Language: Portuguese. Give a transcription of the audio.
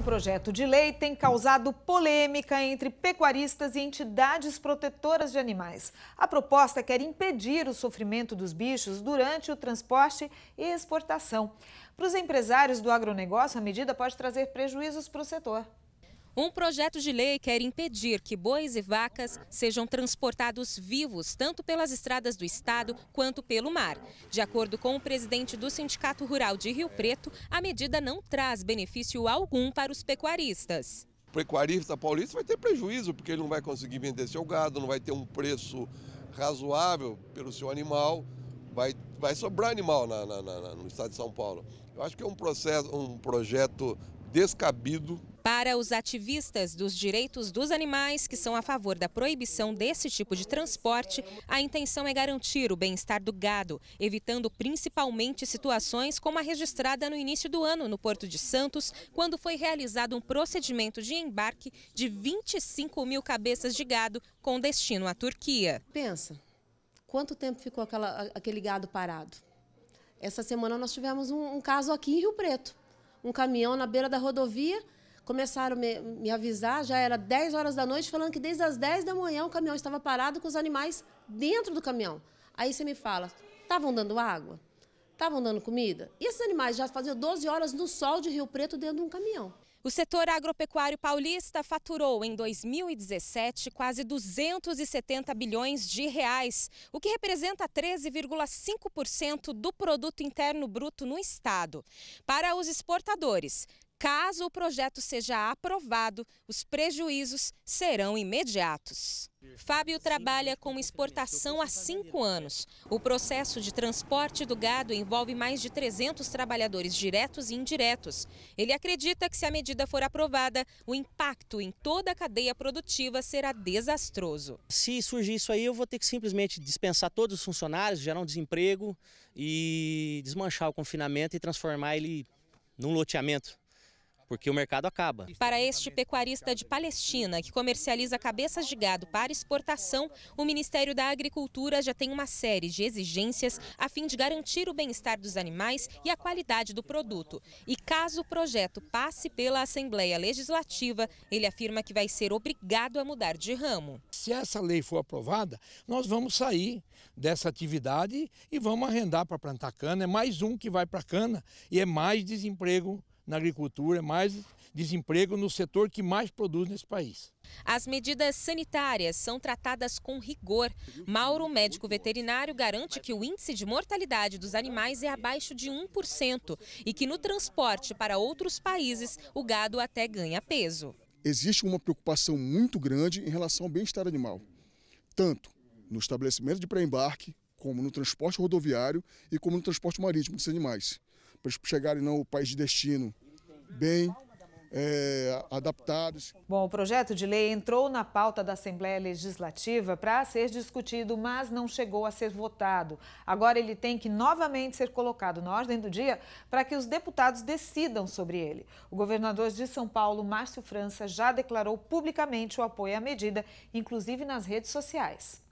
O projeto de lei tem causado polêmica entre pecuaristas e entidades protetoras de animais. A proposta quer impedir o sofrimento dos bichos durante o transporte e exportação. Para os empresários do agronegócio, a medida pode trazer prejuízos para o setor. Um projeto de lei quer impedir que bois e vacas sejam transportados vivos, tanto pelas estradas do estado quanto pelo mar. De acordo com o presidente do Sindicato Rural de Rio Preto, a medida não traz benefício algum para os pecuaristas. O pecuarista paulista vai ter prejuízo, porque ele não vai conseguir vender seu gado, não vai ter um preço razoável pelo seu animal, vai, vai sobrar animal na, na, na, no estado de São Paulo. Eu acho que é um processo, um projeto descabido para os ativistas dos direitos dos animais, que são a favor da proibição desse tipo de transporte, a intenção é garantir o bem-estar do gado, evitando principalmente situações como a registrada no início do ano no Porto de Santos, quando foi realizado um procedimento de embarque de 25 mil cabeças de gado com destino à Turquia. Pensa, quanto tempo ficou aquela, aquele gado parado? Essa semana nós tivemos um, um caso aqui em Rio Preto. Um caminhão na beira da rodovia começaram a me, me avisar, já era 10 horas da noite, falando que desde as 10 da manhã o caminhão estava parado com os animais dentro do caminhão. Aí você me fala, estavam dando água? Estavam dando comida? E esses animais já faziam 12 horas no sol de Rio Preto dentro de um caminhão. O setor agropecuário paulista faturou em 2017 quase 270 bilhões de reais, o que representa 13,5% do produto interno bruto no estado. Para os exportadores, Caso o projeto seja aprovado, os prejuízos serão imediatos. Fábio trabalha com exportação há cinco anos. O processo de transporte do gado envolve mais de 300 trabalhadores diretos e indiretos. Ele acredita que, se a medida for aprovada, o impacto em toda a cadeia produtiva será desastroso. Se surgir isso aí, eu vou ter que simplesmente dispensar todos os funcionários, gerar um desemprego e desmanchar o confinamento e transformar ele num loteamento porque o mercado acaba. Para este pecuarista de Palestina, que comercializa cabeças de gado para exportação, o Ministério da Agricultura já tem uma série de exigências a fim de garantir o bem-estar dos animais e a qualidade do produto. E caso o projeto passe pela Assembleia Legislativa, ele afirma que vai ser obrigado a mudar de ramo. Se essa lei for aprovada, nós vamos sair dessa atividade e vamos arrendar para plantar cana. É mais um que vai para cana e é mais desemprego na agricultura, é mais desemprego no setor que mais produz nesse país. As medidas sanitárias são tratadas com rigor. Mauro, médico veterinário, garante que o índice de mortalidade dos animais é abaixo de 1% e que no transporte para outros países o gado até ganha peso. Existe uma preocupação muito grande em relação ao bem-estar animal, tanto no estabelecimento de pré-embarque, como no transporte rodoviário e como no transporte marítimo dos animais para eles chegarem não país de destino bem é, adaptados. Bom, o projeto de lei entrou na pauta da Assembleia Legislativa para ser discutido, mas não chegou a ser votado. Agora ele tem que novamente ser colocado na ordem do dia para que os deputados decidam sobre ele. O governador de São Paulo, Márcio França, já declarou publicamente o apoio à medida, inclusive nas redes sociais.